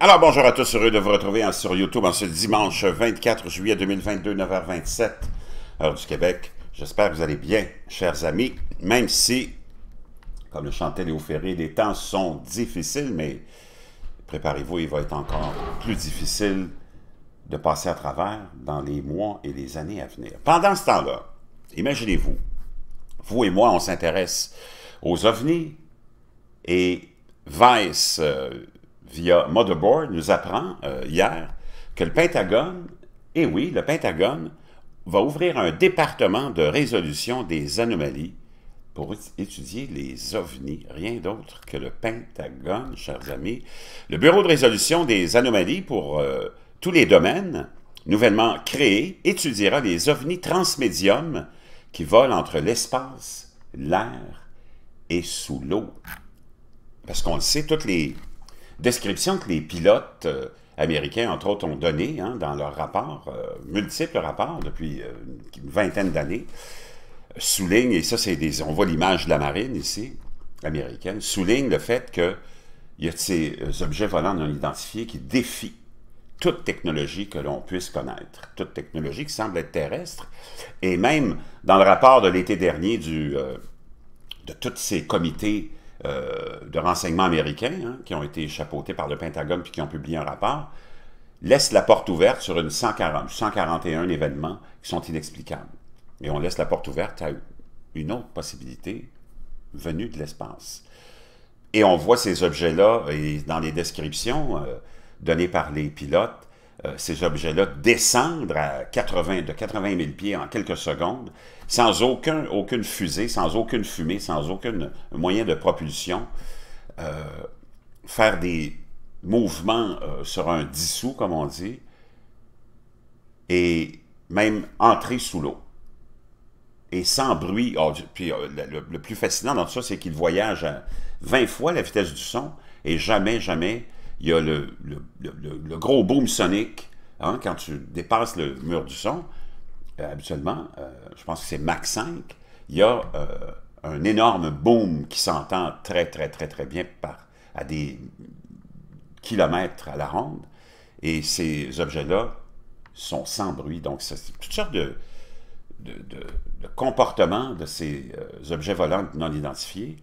Alors bonjour à tous, heureux de vous retrouver en, hein, sur YouTube en ce dimanche 24 juillet 2022, 9h27, heure du Québec. J'espère que vous allez bien, chers amis, même si, comme le chantait Léo Ferré, les temps sont difficiles, mais préparez-vous, il va être encore plus difficile de passer à travers dans les mois et les années à venir. Pendant ce temps-là, imaginez-vous, vous et moi, on s'intéresse aux ovnis et Vice, euh, via Motherboard, nous apprend euh, hier que le Pentagone, et eh oui, le Pentagone va ouvrir un département de résolution des anomalies pour étudier les ovnis, rien d'autre que le Pentagone, chers amis. Le Bureau de résolution des anomalies pour euh, tous les domaines, nouvellement créé, étudiera les ovnis transmédiums qui volent entre l'espace, l'air et sous l'eau. Parce qu'on le sait, toutes les description que les pilotes euh, américains, entre autres, ont donnée hein, dans leurs rapports, euh, multiples rapports depuis euh, une vingtaine d'années, souligne, et ça c'est des... On voit l'image de la marine ici, américaine, souligne le fait que il y a ces objets volants non identifiés qui défient toute technologie que l'on puisse connaître, toute technologie qui semble être terrestre. Et même dans le rapport de l'été dernier du, de tous ces comités euh, de renseignements américains, hein, qui ont été chapeautés par le Pentagone puis qui ont publié un rapport, laissent la porte ouverte sur une 140, 141 événements qui sont inexplicables. Et on laisse la porte ouverte à une autre possibilité venue de l'espace. Et on voit ces objets-là et dans les descriptions euh, données par les pilotes, euh, ces objets-là descendre à 80, de 80 000 pieds en quelques secondes, sans aucun, aucune fusée, sans aucune fumée, sans aucun moyen de propulsion, euh, faire des mouvements euh, sur un dissous, comme on dit, et même entrer sous l'eau. Et sans bruit. Oh, puis le, plus fascinant dans tout ça, c'est qu'il voyage à 20 fois la vitesse du son et jamais, jamais il y a le, gros boom sonique, hein, quand tu dépasses le mur du son, euh, habituellement, euh, je pense que c'est Mach 5, il y a euh, un énorme boom qui s'entend très, très, très, très bien à des kilomètres à la ronde. Et ces objets-là sont sans bruit. Donc, c'est toutes sortes de, de, de comportements de ces objets volants non identifiés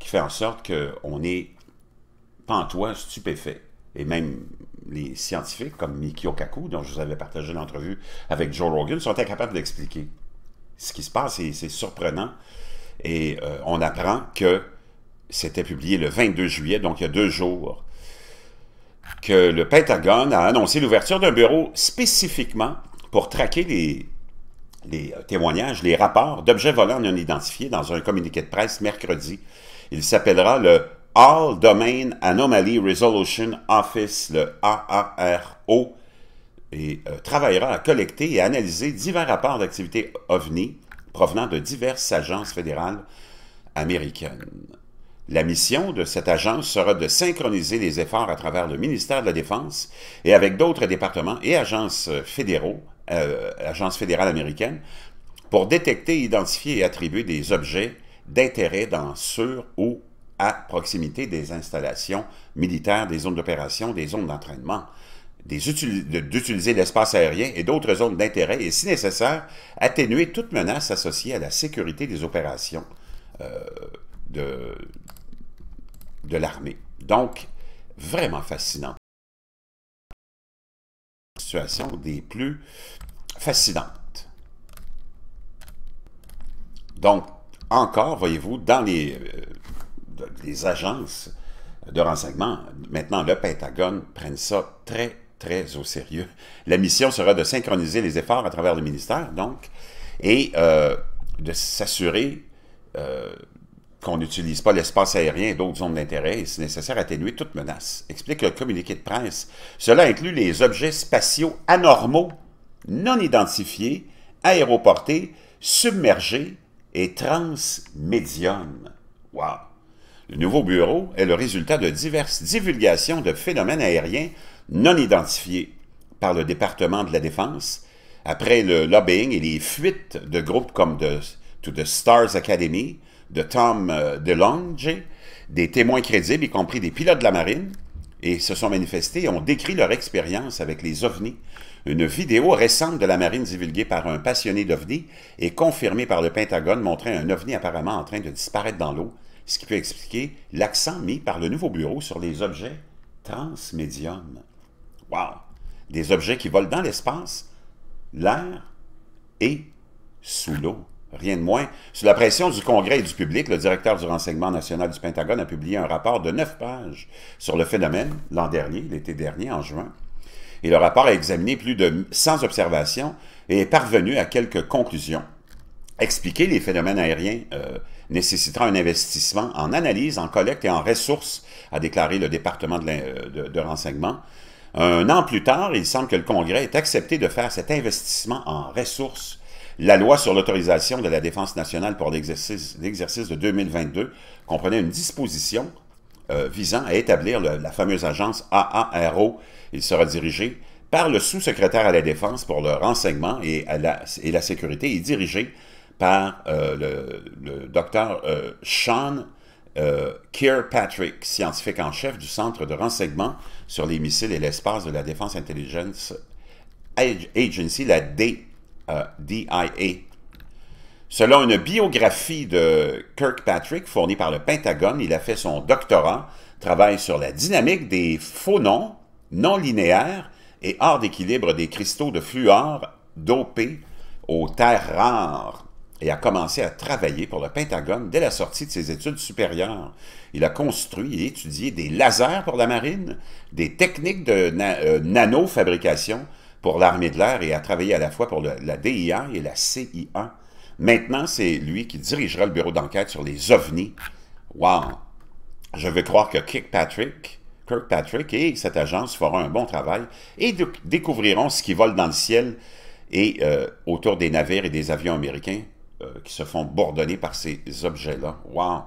qui fait en sorte qu'on est pantois stupéfait. Et même les scientifiques comme Miki Kaku, dont je vous avais partagé l'entrevue avec Joe Rogan, sont incapables d'expliquer. Ce qui se passe, et c'est surprenant. Et euh, on apprend que c'était publié le 22 juillet, donc il y a deux jours, que le Pentagone a annoncé l'ouverture d'un bureau spécifiquement pour traquer les, les euh, témoignages, les rapports d'objets volants non identifiés dans un communiqué de presse mercredi. Il s'appellera le All Domain Anomaly Resolution Office, le AARO, et euh, travaillera à collecter et analyser divers rapports d'activités OVNI provenant de diverses agences fédérales américaines. La mission de cette agence sera de synchroniser les efforts à travers le ministère de la Défense et avec d'autres départements et agences fédéraux, euh, fédérales américaines, pour détecter, identifier et attribuer des objets d'intérêt dans sur ou à proximité des installations militaires, des zones d'opération, des zones d'entraînement, d'utiliser l'espace aérien et d'autres zones d'intérêt et, si nécessaire, atténuer toute menace associée à la sécurité des opérations euh, de, l'armée. Donc, vraiment fascinant. Situation des plus fascinantes. Donc, encore, voyez-vous, dans les... Euh, les agences de renseignement, maintenant le Pentagone, prennent ça très, très au sérieux. La mission sera de synchroniser les efforts à travers le ministère, donc, et euh, de s'assurer euh, qu'on n'utilise pas l'espace aérien et d'autres zones d'intérêt, et si nécessaire, atténuer toute menace, explique le communiqué de presse. Cela inclut les objets spatiaux anormaux, non identifiés, aéroportés, submergés et transmédiums. Wow! Le nouveau bureau est le résultat de diverses divulgations de phénomènes aériens non identifiés par le département de la Défense, après le lobbying et les fuites de groupes comme de, to the Stars Academy, de Tom euh, DeLonge, des témoins crédibles, y compris des pilotes de la marine, et se sont manifestés et ont décrit leur expérience avec les ovnis. Une vidéo récente de la marine divulguée par un passionné d'ovnis et confirmée par le Pentagone montrait un ovni apparemment en train de disparaître dans l'eau ce qui peut expliquer l'accent mis par le nouveau bureau sur les objets transmédiums. Wow! Des objets qui volent dans l'espace, l'air et sous l'eau. Rien de moins. Sous la pression du Congrès et du public, le directeur du renseignement national du Pentagone a publié un rapport de neuf pages sur le phénomène l'an dernier, l'été dernier, en juin. Et le rapport a examiné plus de 100 observations et est parvenu à quelques conclusions. Expliquer les phénomènes aériens euh, nécessitera un investissement en analyse, en collecte et en ressources, a déclaré le département euh, de, renseignement. Un an plus tard, il semble que le Congrès ait accepté de faire cet investissement en ressources la loi sur l'autorisation de la défense nationale pour l'exercice de 2022 comprenait une disposition euh, visant à établir la fameuse agence AARO. Il sera dirigé par le sous-secrétaire à la défense pour le renseignement et, la, et la sécurité et dirigé par euh, le, docteur euh, Sean euh, Kirkpatrick, scientifique en chef du Centre de renseignement sur les missiles et l'espace de la Défense Intelligence Agency, la DIA. Selon une biographie de Kirkpatrick fournie par le Pentagone, il a fait son doctorat, travaille sur la dynamique des faux noms non linéaires et hors d'équilibre des cristaux de fluor dopés aux terres rares et a commencé à travailler pour le Pentagone dès la sortie de ses études supérieures. Il a construit et étudié des lasers pour la marine, des techniques de euh, nanofabrication pour l'armée de l'air et a travaillé à la fois pour la DIA et la CIA. Maintenant, c'est lui qui dirigera le bureau d'enquête sur les ovnis. Wow! Je veux croire que Kirkpatrick, Kirkpatrick et cette agence feront un bon travail et découvriront ce qui vole dans le ciel et euh, autour des navires et des avions américains euh, qui se font bourdonner par ces objets-là. Wow!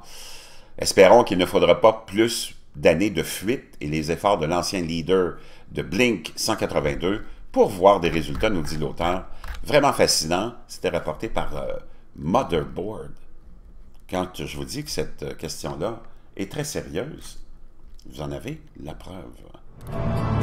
Espérons qu'il ne faudra pas plus d'années de fuite et les efforts de l'ancien leader de Blink 182 pour voir des résultats, nous dit l'auteur. Vraiment fascinant, c'était rapporté par euh, Motherboard. Quand je vous dis que cette euh, question-là est très sérieuse, vous en avez la preuve.